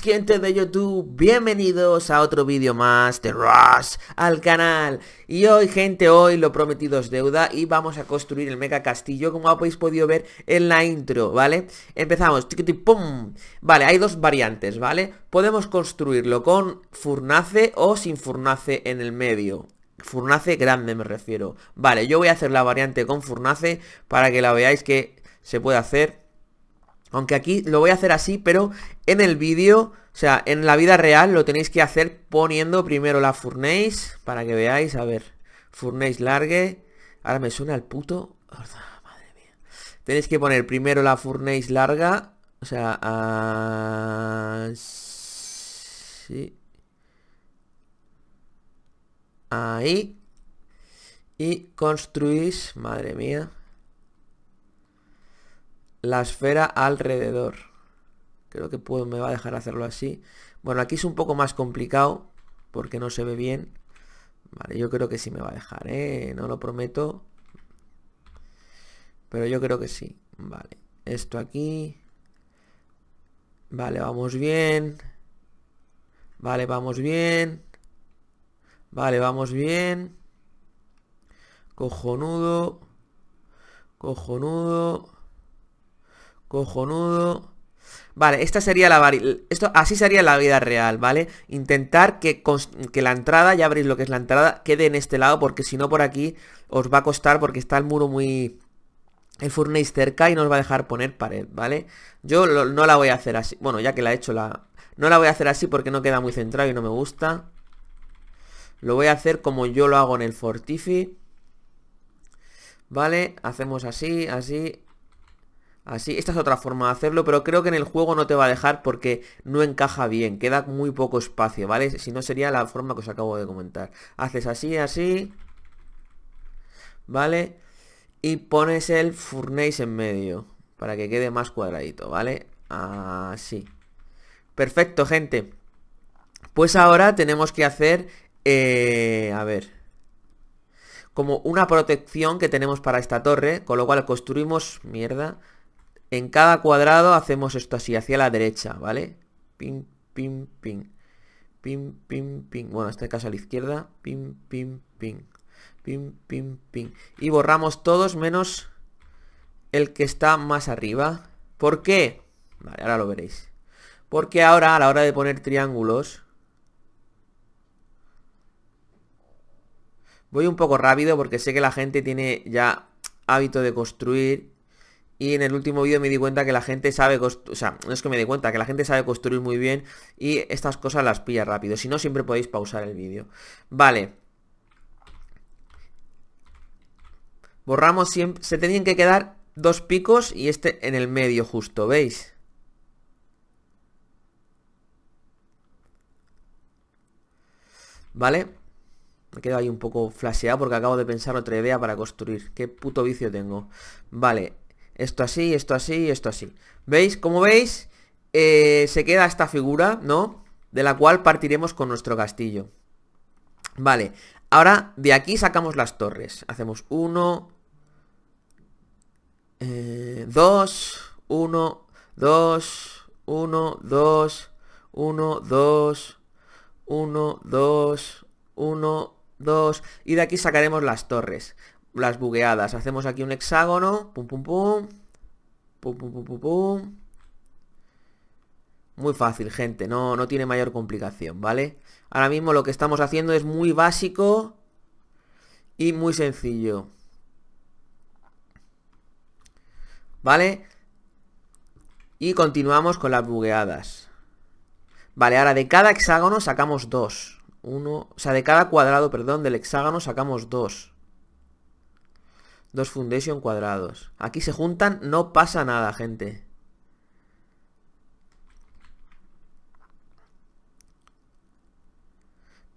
gente de YouTube? Bienvenidos a otro vídeo más de Ross al canal Y hoy gente, hoy lo prometido es deuda y vamos a construir el mega castillo como habéis podido ver en la intro, ¿vale? Empezamos, pum Vale, hay dos variantes, ¿vale? Podemos construirlo con furnace o sin furnace en el medio Furnace grande me refiero Vale, yo voy a hacer la variante con furnace para que la veáis que se puede hacer aunque aquí lo voy a hacer así, pero en el vídeo, o sea, en la vida real lo tenéis que hacer poniendo primero la furnace, para que veáis, a ver, furnace largue, ahora me suena el puto, madre mía. Tenéis que poner primero la furnace larga, o sea, Ahí. Y construís, madre mía, la esfera alrededor. Creo que puedo, me va a dejar hacerlo así. Bueno, aquí es un poco más complicado porque no se ve bien. Vale, yo creo que sí me va a dejar, ¿eh? No lo prometo. Pero yo creo que sí. Vale, esto aquí. Vale, vamos bien. Vale, vamos bien. Vale, vamos bien. Cojonudo. Cojonudo. Cojonudo. Vale, esta sería la esto Así sería la vida real, ¿vale? Intentar que, que la entrada, ya veréis lo que es la entrada, quede en este lado, porque si no por aquí os va a costar porque está el muro muy... El furnace cerca y no os va a dejar poner pared, ¿vale? Yo no la voy a hacer así. Bueno, ya que la he hecho la... No la voy a hacer así porque no queda muy centrado y no me gusta. Lo voy a hacer como yo lo hago en el fortify ¿Vale? Hacemos así, así Así, esta es otra forma de hacerlo, pero creo que en el juego no te va a dejar porque no encaja bien, queda muy poco espacio, ¿vale? Si no sería la forma que os acabo de comentar. Haces así, así, ¿vale? Y pones el furnace en medio, para que quede más cuadradito, ¿vale? Así. Perfecto, gente. Pues ahora tenemos que hacer, eh, a ver, como una protección que tenemos para esta torre, con lo cual construimos, mierda, en cada cuadrado hacemos esto así, hacia la derecha, ¿vale? Pim, pim, pim. Pim, pim, pim. Bueno, en este caso a la izquierda. Pim, pim, pim. Pim, pim, pim. Y borramos todos menos el que está más arriba. ¿Por qué? Vale, ahora lo veréis. Porque ahora, a la hora de poner triángulos... Voy un poco rápido porque sé que la gente tiene ya hábito de construir y en el último vídeo me di cuenta que la gente sabe, o sea, no es que me di cuenta, que la gente sabe construir muy bien y estas cosas las pilla rápido. Si no, siempre podéis pausar el vídeo. Vale. Borramos siempre, se tenían que quedar dos picos y este en el medio justo, ¿veis? ¿Vale? Me quedo ahí un poco flasheado porque acabo de pensar otra idea para construir. ¿Qué puto vicio tengo? Vale, esto así, esto así, esto así. ¿Veis? Como veis, eh, se queda esta figura, ¿no? De la cual partiremos con nuestro castillo. Vale, ahora de aquí sacamos las torres. Hacemos 1, 2, 1, 2, 1, 2, 1, 2, 1, 2, 1, 2. Y de aquí sacaremos las torres las bugueadas. Hacemos aquí un hexágono. Pum, pum, pum. Pum, pum, pum, pum, Muy fácil, gente. No, no tiene mayor complicación, ¿vale? Ahora mismo lo que estamos haciendo es muy básico y muy sencillo. ¿Vale? Y continuamos con las bugueadas. Vale, ahora de cada hexágono sacamos dos. Uno, o sea, de cada cuadrado, perdón, del hexágono sacamos dos. Dos foundation cuadrados. Aquí se juntan, no pasa nada, gente.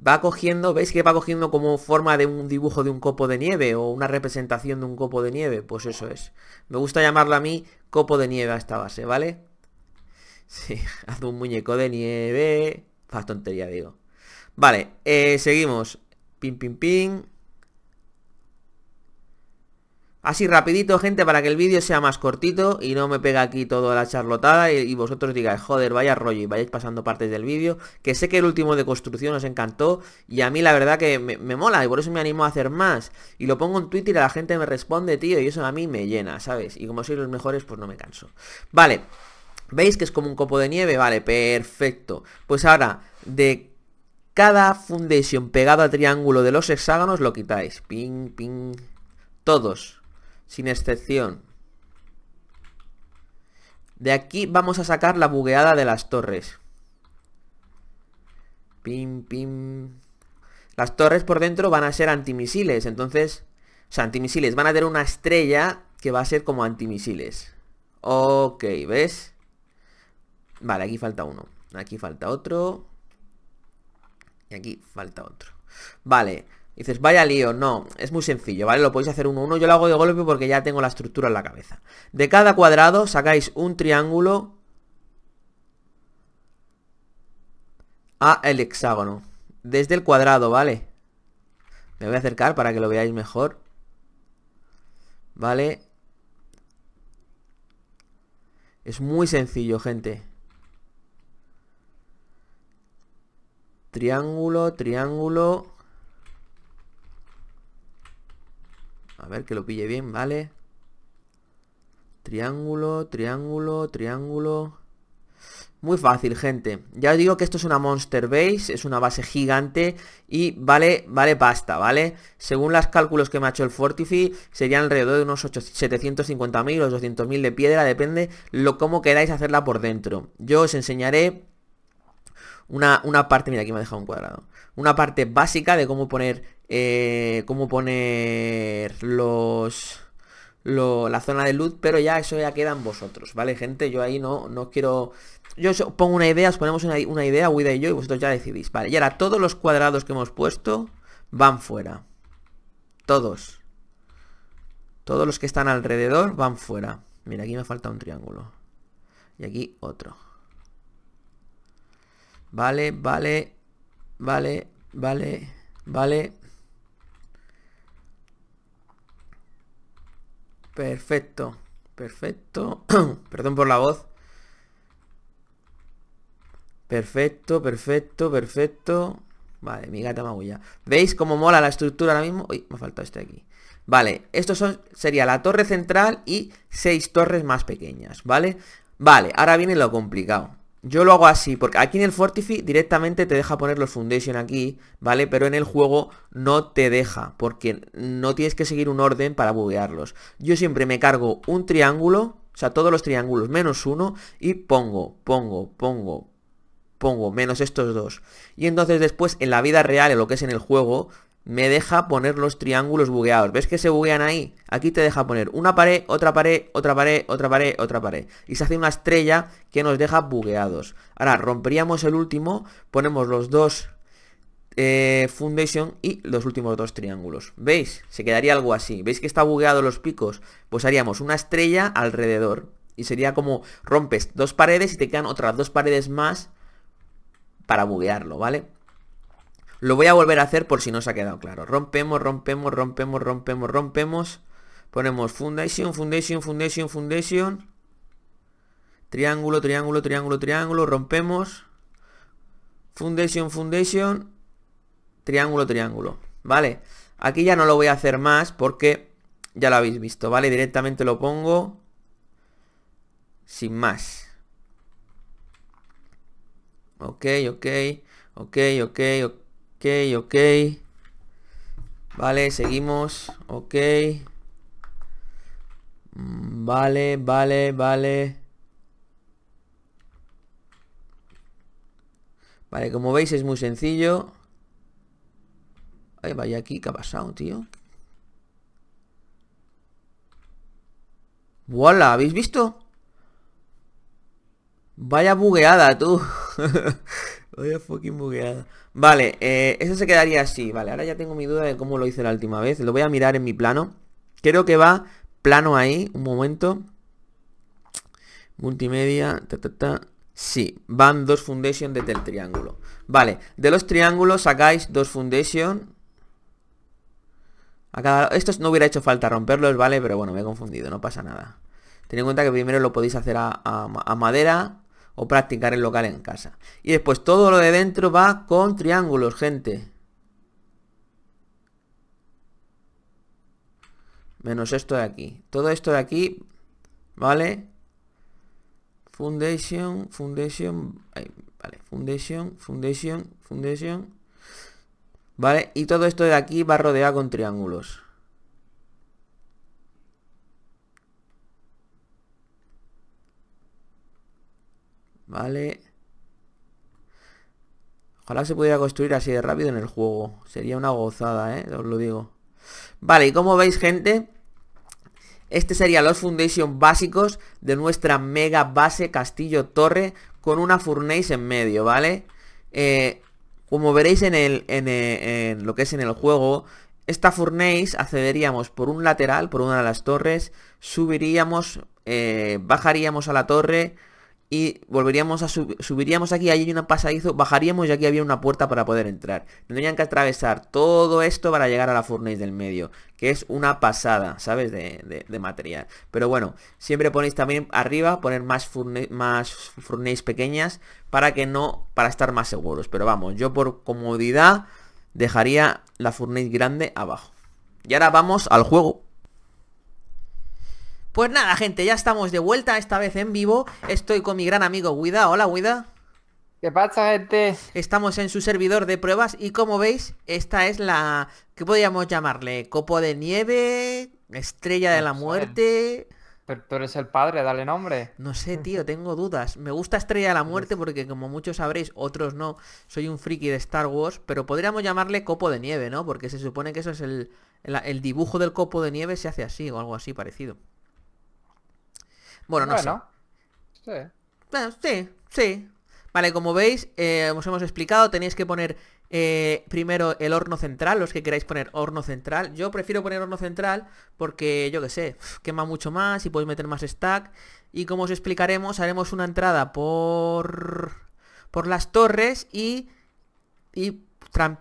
Va cogiendo, ¿veis que va cogiendo como forma de un dibujo de un copo de nieve o una representación de un copo de nieve? Pues eso es. Me gusta llamarlo a mí copo de nieve a esta base, ¿vale? Sí, haz un muñeco de nieve. Faz tontería, digo. Vale, eh, seguimos. Pin, pin, pin. Así rapidito, gente, para que el vídeo sea más cortito y no me pega aquí toda la charlotada y, vosotros digáis, joder, vaya rollo y vayáis pasando partes del vídeo, que sé que el último de construcción os encantó y a mí la verdad que me, mola y por eso me animo a hacer más. Y lo pongo en Twitter y la gente me responde, tío, y eso a mí me llena, ¿sabes? Y como soy los mejores, pues no me canso. Vale, ¿veis que es como un copo de nieve? Vale, perfecto. Pues ahora, de cada foundation pegado a triángulo de los hexágonos lo quitáis. Ping, ping. Todos sin excepción. De aquí vamos a sacar la bugueada de las torres. Pim, pim. Las torres por dentro van a ser antimisiles, entonces... O sea, antimisiles. Van a tener una estrella que va a ser como antimisiles. Ok, ¿ves? Vale, aquí falta uno. Aquí falta otro. Y aquí falta otro. Vale, dices, vaya lío, no, es muy sencillo, ¿vale? Lo podéis hacer uno a uno, yo lo hago de golpe porque ya tengo la estructura en la cabeza. De cada cuadrado sacáis un triángulo a el hexágono. Desde el cuadrado, ¿vale? Me voy a acercar para que lo veáis mejor. ¿Vale? Es muy sencillo, gente. Triángulo, triángulo... A ver, que lo pille bien, vale. Triángulo, triángulo, triángulo. Muy fácil, gente. Ya os digo que esto es una Monster Base, es una base gigante y vale, vale pasta, ¿vale? Según los cálculos que me ha hecho el Fortify, Sería alrededor de unos 750.000 o 200.000 de piedra, depende lo cómo queráis hacerla por dentro. Yo os enseñaré una, una parte, mira aquí me ha dejado un cuadrado, una parte básica de cómo poner eh, cómo poner los... la zona de luz, pero ya eso ya quedan vosotros, ¿vale, gente? Yo ahí no, no quiero... Yo os pongo una idea, os ponemos una, una idea, Wida y yo, y vosotros ya decidís. Vale, y ahora todos los cuadrados que hemos puesto van fuera. Todos. Todos los que están alrededor van fuera. Mira, aquí me falta un triángulo. Y aquí otro. Vale, vale, vale, vale, vale, Perfecto, perfecto. Perdón por la voz. Perfecto, perfecto, perfecto. Vale, mi gata magulla. ¿Veis cómo mola la estructura ahora mismo? Uy, me ha faltado este aquí. Vale, esto son, sería la torre central y seis torres más pequeñas, ¿vale? Vale, ahora viene lo complicado. Yo lo hago así, porque aquí en el Fortify directamente te deja poner los Foundation aquí, ¿vale? Pero en el juego no te deja, porque no tienes que seguir un orden para buguearlos. Yo siempre me cargo un triángulo, o sea, todos los triángulos menos uno, y pongo, pongo, pongo, pongo, menos estos dos. Y entonces después, en la vida real, en lo que es en el juego, me deja poner los triángulos bugueados. ¿Ves que se buguean ahí? Aquí te deja poner una pared, otra pared, otra pared, otra pared, otra pared. Y se hace una estrella que nos deja bugueados. Ahora romperíamos el último, ponemos los dos eh, foundation y los últimos dos triángulos. ¿Veis? Se quedaría algo así. ¿Veis que está bugueado los picos? Pues haríamos una estrella alrededor. Y sería como rompes dos paredes y te quedan otras dos paredes más para buguearlo, ¿vale? Lo voy a volver a hacer por si no se ha quedado claro. Rompemos, rompemos, rompemos, rompemos, rompemos. Ponemos foundation, foundation, foundation, foundation. Triángulo, triángulo, triángulo, triángulo. Rompemos. Foundation, foundation. Triángulo, triángulo. ¿Vale? Aquí ya no lo voy a hacer más porque ya lo habéis visto, ¿vale? Directamente lo pongo sin más. Ok, ok, ok, ok, ok. Ok, ok. Vale, seguimos. Ok. Mm, vale, vale, vale. Vale, como veis es muy sencillo. Ahí vaya aquí, ¿qué ha pasado, tío? ¡Wala! ¿Habéis visto? Vaya bugueada, tú. fucking Vale, eh, eso se quedaría así. Vale, ahora ya tengo mi duda de cómo lo hice la última vez. Lo voy a mirar en mi plano. Creo que va plano ahí. Un momento. Multimedia. Ta, Sí, van dos foundation desde el triángulo. Vale, de los triángulos sacáis dos foundation. Estos no hubiera hecho falta romperlos, ¿vale? Pero bueno, me he confundido, no pasa nada. Ten en cuenta que primero lo podéis hacer a madera, o practicar el local en casa. Y después todo lo de dentro va con triángulos, gente. Menos esto de aquí. Todo esto de aquí, ¿vale? Foundation, Foundation, ahí, vale, Foundation, Foundation, Foundation. ¿Vale? Y todo esto de aquí va rodeado con triángulos. Vale. Ojalá se pudiera construir así de rápido en el juego. Sería una gozada, ¿eh? Os lo digo. Vale, y como veis, gente... Este sería los foundation básicos de nuestra mega base castillo torre con una furnace en medio, ¿vale? Eh, como veréis en, el, eh, en, lo que es en el juego, esta furnace accederíamos por un lateral, por una de las torres, subiríamos, eh, bajaríamos a la torre, y volveríamos a subiríamos aquí, ahí hay una pasadizo, bajaríamos y aquí había una puerta para poder entrar. Tendrían que atravesar todo esto para llegar a la furnace del medio, que es una pasada, ¿sabes? De, material. Pero bueno, siempre ponéis también arriba, poner más furnace, más pequeñas para que no, para estar más seguros. Pero vamos, yo por comodidad dejaría la furnace grande abajo. Y ahora vamos al juego. Pues nada, gente, ya estamos de vuelta, esta vez en vivo. Estoy con mi gran amigo Guida. Hola, Guida. ¿Qué pasa, gente? Estamos en su servidor de pruebas y como veis, esta es la... ¿Qué podríamos llamarle? Copo de nieve, estrella de la muerte... Pero tú eres el padre, dale nombre. No sé, tío, tengo dudas. Me gusta Estrella de la Muerte pues porque, como muchos sabréis, otros no, soy un friki de Star Wars, pero podríamos llamarle copo de nieve, ¿no? Porque se supone que eso es el, el dibujo del copo de nieve se hace así o algo así parecido. Bueno, no sé. Sí. sí, sí. Vale, como veis, eh, os hemos explicado, tenéis que poner eh, primero el horno central, los que queráis poner horno central. Yo prefiero poner horno central porque, yo qué sé, quema mucho más y podéis meter más stack. Y como os explicaremos, haremos una entrada por, por las torres y, y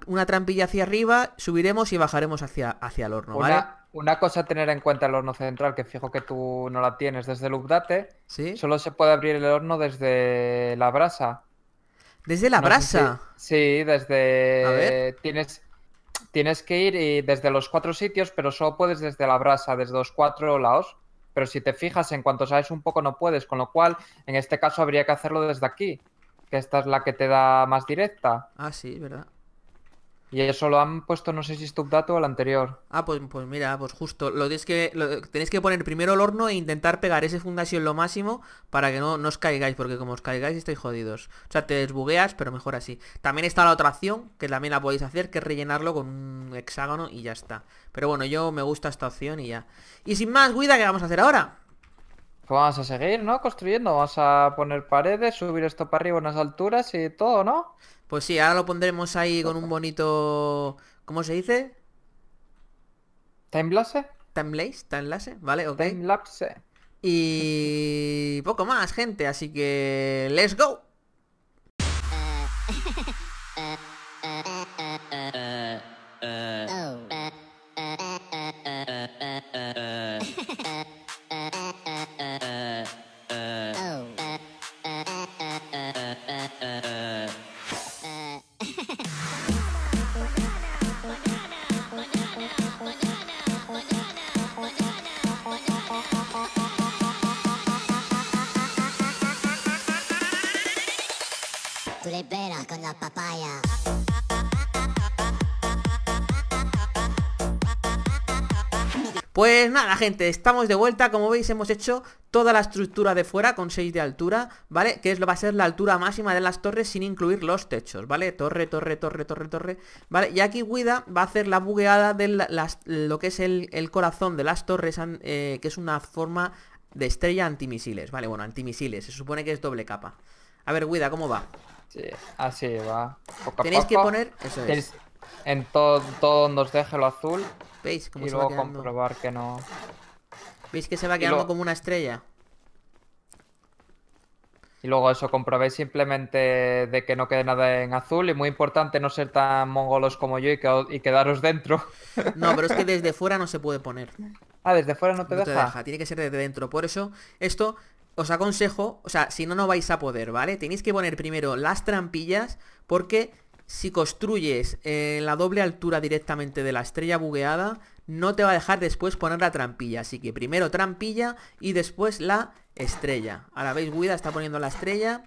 una trampilla hacia arriba, subiremos y bajaremos hacia, hacia el horno, ¿vale? Una cosa a tener en cuenta el horno central, que fijo que tú no la tienes desde el update. ¿Sí? Solo se puede abrir el horno desde la brasa. ¿Desde la brasa? Sí, desde. A Tienes, tienes que ir eh, desde los cuatro sitios, pero solo puedes desde la brasa, desde los cuatro lados. Pero si te fijas, en cuanto sabes un poco, no puedes. Con lo cual, en este caso, habría que hacerlo desde aquí, que esta es la que te da más directa. Ah, sí, ¿verdad? Y eso lo han puesto, no sé si es tu dato o el anterior. Ah, pues, pues mira, pues justo. Lo tenéis que, tenéis que poner primero el horno e intentar pegar ese fundación lo máximo para que no, os caigáis, porque como os caigáis estáis jodidos. O sea, te desbugueas, pero mejor así. También está la otra opción que también la podéis hacer, que es rellenarlo con un hexágono y ya está. Pero bueno, yo me gusta esta opción y ya. Y sin más, Guida, ¿qué vamos a hacer ahora? Pues vamos a seguir, ¿no? Construyendo. Vamos a poner paredes, subir esto para arriba unas alturas y todo, ¿no? Pues sí, ahora lo pondremos ahí con un bonito... ¿Cómo se dice? ¿Timelapse? time ¿Timelapse? Vale, ok. Y poco más, gente, así que... ¡Let's go! gente, estamos de vuelta, como veis hemos hecho toda la estructura de fuera con 6 de altura, ¿vale? Que es, lo va a ser la altura máxima de las torres sin incluir los techos, ¿vale? Torre, torre, torre, torre, torre, ¿vale? Y aquí Guida va a hacer la bugueada de lo que es el, corazón de las torres, eh, que es una forma de estrella antimisiles, ¿vale? Bueno, antimisiles, se supone que es doble capa. A ver, Guida, ¿cómo va? así va. Tenéis que poner... Eso En todo, nos deje lo azul ¿Veis cómo y se luego va quedando? comprobar que no... ¿Veis que se va quedando como una estrella? Y luego eso, comprobéis simplemente de que no quede nada en azul. Y muy importante no ser tan mongolos como yo y, quedaros dentro. No, pero es que desde fuera no se puede poner. Ah, desde fuera no te, no te deja. Tiene que ser desde dentro. Por eso, esto os aconsejo, o sea, si no, no vais a poder, ¿vale? Tenéis que poner primero las trampillas porque si construyes eh, la doble altura directamente de la estrella bugueada, no te va a dejar después poner la trampilla. Así que primero trampilla y después la estrella. Ahora veis, Guida está poniendo la estrella.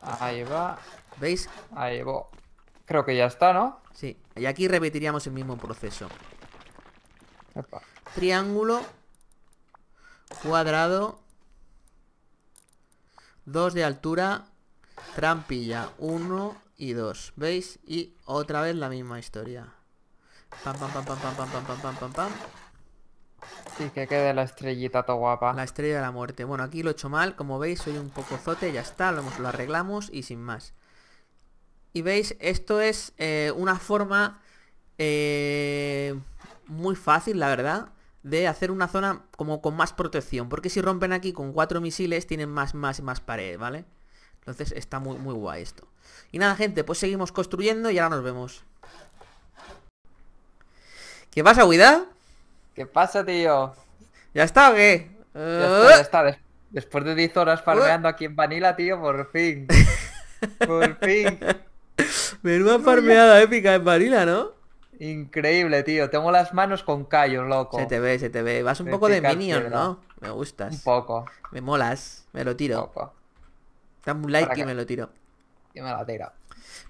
Ahí va. ¿Veis? Ahí va. Creo que ya está, ¿no? Sí. Y aquí repetiríamos el mismo proceso. Triángulo. Cuadrado. Dos de altura, trampilla, uno y dos, ¿veis? Y otra vez la misma historia. Pam, pam, pam, pam, pam, pam, pam, pam, pam, pam, Y que quede la estrellita todo guapa. La estrella de la muerte. Bueno, aquí lo he hecho mal, como veis soy un poco zote, ya está, lo, lo arreglamos y sin más. Y veis, esto es eh, una forma eh, muy fácil, la verdad, de hacer una zona como con más protección. Porque si rompen aquí con cuatro misiles, tienen más, más, más pared, ¿vale? Entonces está muy, muy guay esto. Y nada, gente, pues seguimos construyendo y ahora nos vemos. ¿Qué pasa, Huida? ¿Qué pasa, tío? ¿Ya está o qué? Ya está, eh. Después de 10 horas farmeando eh. aquí en Vanilla, tío, por fin. por fin. Menuda farmeada épica en Vanilla, ¿no? Increíble, tío. Tengo las manos con callos, loco. Se te ve, se te ve. Vas un poco de minion, ¿no? Me gustas. Un poco. Me molas. Me lo tiro. Un poco. Dame un like y me lo tiro. Y me lo tiro.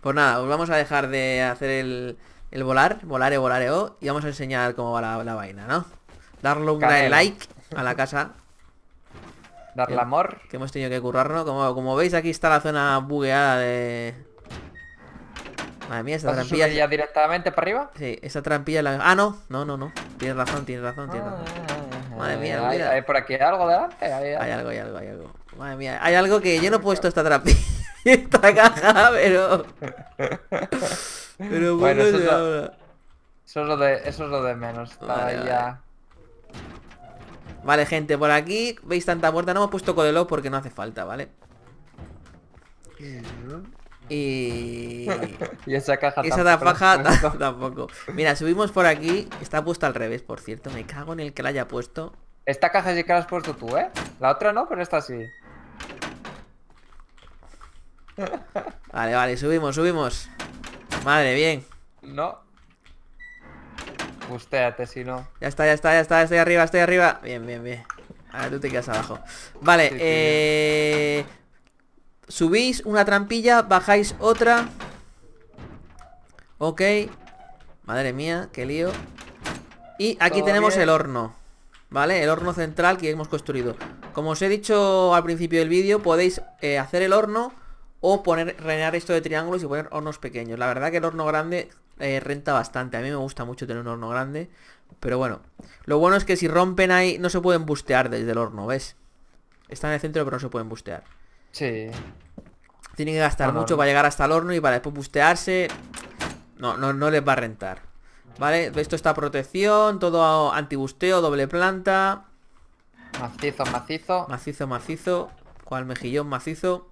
Pues nada, os vamos a dejar de hacer el, el volar, volare, volareo, y vamos a enseñar cómo va la, vaina, ¿no? Darle un like a la casa. Darle amor. Que hemos tenido que currarnos. Como, como veis, aquí está la zona bugueada de, Madre mía, esa trampilla. ya directamente para arriba? Sí, esa trampilla la. Ah, no, no, no, no. Tienes razón, tienes razón, tienes razón. Ah, Madre mía, hay, Hay por aquí algo delante. Hay, hay, algo, hay algo, hay algo. Madre mía, hay algo que yo no he puesto esta trampilla. esta caja, pero. pero bueno, eso, eso, es lo de, eso lo de menos. vale, Vale, gente, por aquí veis tanta puerta. No hemos puesto codelo porque no hace falta, ¿vale? Y... esa caja y esa tampoco, tampoco. Mira, subimos por aquí. Está puesta al revés, por cierto. Me cago en el que la haya puesto. Esta caja sí que la has puesto tú, ¿eh? La otra no, pero esta sí. Vale, vale, subimos, subimos. Madre, bien. No. Bustéate, si no. Ya está, ya está, ya está, estoy arriba, estoy arriba. Bien, bien, bien. Ahora tú te quedas abajo. Vale, eh... Subís una trampilla, bajáis otra Ok Madre mía, qué lío Y aquí tenemos el horno ¿Vale? El horno central que hemos construido Como os he dicho al principio del vídeo Podéis eh, hacer el horno O poner, rellenar esto de triángulos y poner hornos pequeños La verdad que el horno grande eh, renta bastante A mí me gusta mucho tener un horno grande Pero bueno, lo bueno es que si rompen ahí No se pueden bustear desde el horno, ¿ves? Está en el centro pero no se pueden bustear Sí tienen que gastar mucho para llegar hasta el horno y para después bustearse. No, no, no les va a rentar. ¿Vale? Esto está protección, todo antibusteo, doble planta. Macizo, macizo. Macizo, macizo. Cual mejillón macizo.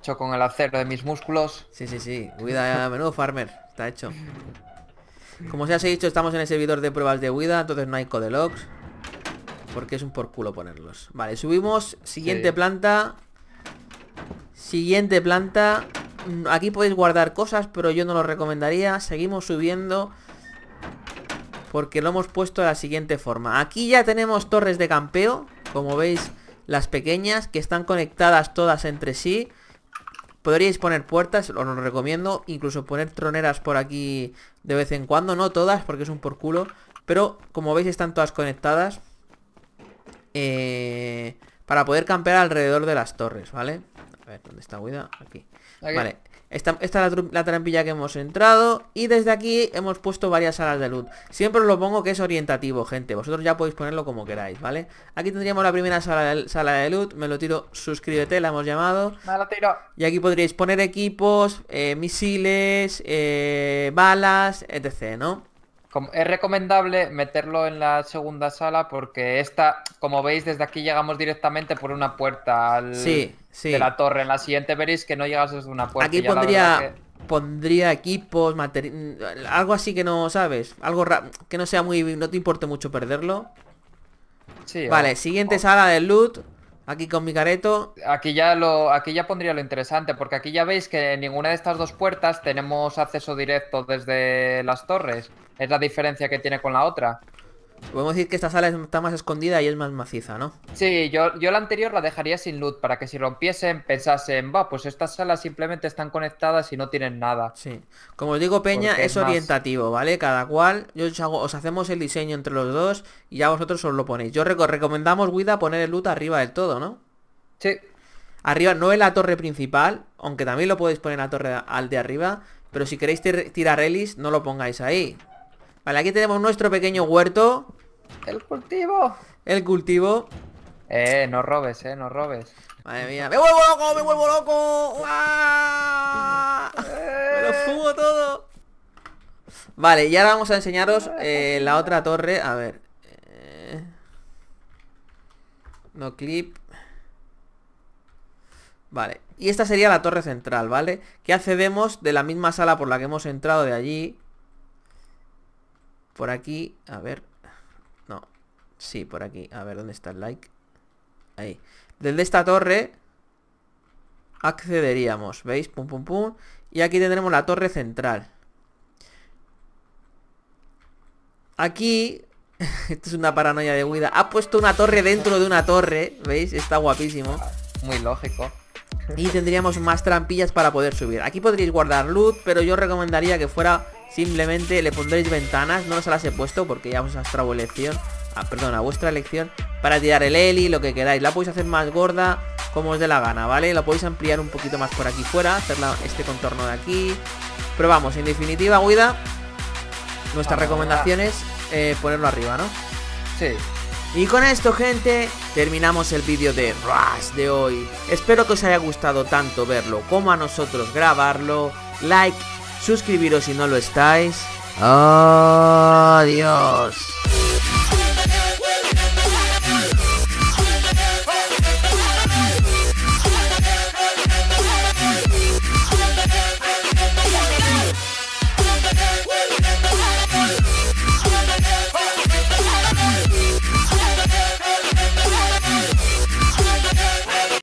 Hecho con el acero de mis músculos. Sí, sí, sí. Guida, menudo farmer. Está hecho. Como se ha dicho, estamos en el servidor de pruebas de huida, entonces no hay codelogs. Porque es un por culo ponerlos. Vale, subimos. Siguiente planta. Siguiente planta. Mm, aquí podéis guardar cosas, pero yo no lo recomendaría. Seguimos subiendo. Porque lo hemos puesto de la siguiente forma. Aquí ya tenemos torres de campeo. Como veis, las pequeñas, que están conectadas todas entre sí. Podríais poner puertas, os lo recomiendo. Incluso poner troneras por aquí de vez en cuando. No todas, porque es un por culo. Pero, como veis, están todas conectadas. Eh, para poder campear alrededor de las torres, ¿vale? A ver, ¿dónde está Guida? Aquí. Vale, esta, es la, trampilla que hemos entrado Y desde aquí hemos puesto varias salas de luz Siempre os lo pongo que es orientativo, gente Vosotros ya podéis ponerlo como queráis, ¿vale? Aquí tendríamos la primera sala de, sala de luz Me lo tiro, suscríbete, la hemos llamado Me lo tiro Y aquí podríais poner equipos, eh, misiles, eh, balas, etc, ¿no? es recomendable meterlo en la segunda sala porque esta, como veis, desde aquí llegamos directamente por una puerta al, de la torre. En la siguiente veréis que no llegas desde una puerta. Aquí pondría, equipos, algo así que no sabes, algo que no sea muy, no te importe mucho perderlo. vale, siguiente sala de loot. Aquí con mi careto. Aquí ya lo, aquí ya pondría lo interesante, porque aquí ya veis que en ninguna de estas dos puertas tenemos acceso directo desde las torres. Es la diferencia que tiene con la otra. Podemos decir que esta sala está más escondida y es más maciza, ¿no? Sí, yo, yo la anterior la dejaría sin loot para que si rompiesen pensasen, va, pues estas salas simplemente están conectadas y no tienen nada. Sí. Como os digo, Peña, es, orientativo, ¿vale? Cada cual, yo os, hacemos el diseño entre los dos y ya vosotros os lo ponéis. Yo recomendamos, Guida, poner el loot arriba del todo, ¿no? Sí. Arriba, no en la torre principal, aunque también lo podéis poner en la torre al de arriba, pero si queréis tirar elis, no lo pongáis ahí. Vale, aquí tenemos nuestro pequeño huerto. El cultivo. El cultivo. Eh, no robes, eh, no robes. Madre mía. ¡Me vuelvo loco! ¡Me vuelvo loco! ¡Me lo eh. fumo todo! Vale, y ahora vamos a enseñaros eh, la otra torre. A ver. Eh. No clip. Vale. Y esta sería la torre central, ¿vale? Que accedemos de la misma sala por la que hemos entrado de allí. Por aquí, a ver. No. Sí, por aquí. A ver, ¿dónde está el like? Ahí. Desde esta torre accederíamos, ¿veis? Pum, pum, pum. Y aquí tendremos la torre central. Aquí, esto es una paranoia de huida Ha puesto una torre dentro de una torre, ¿veis? Está guapísimo. Muy lógico. Y tendríamos más trampillas para poder subir. Aquí podríais guardar luz, pero yo recomendaría que fuera Simplemente le pondréis ventanas, no se las he puesto porque ya os a elección, ah, perdón, a vuestra elección, para tirar el Eli, lo que queráis. La podéis hacer más gorda, como os dé la gana, ¿vale? La podéis ampliar un poquito más por aquí fuera, hacer este contorno de aquí. probamos en definitiva, Guida, nuestras recomendaciones, es eh, ponerlo arriba, ¿no? Sí. Y con esto, gente, terminamos el vídeo de Rush de hoy. Espero que os haya gustado tanto verlo como a nosotros grabarlo. Like suscribiros si no lo estáis. Adiós. Oh,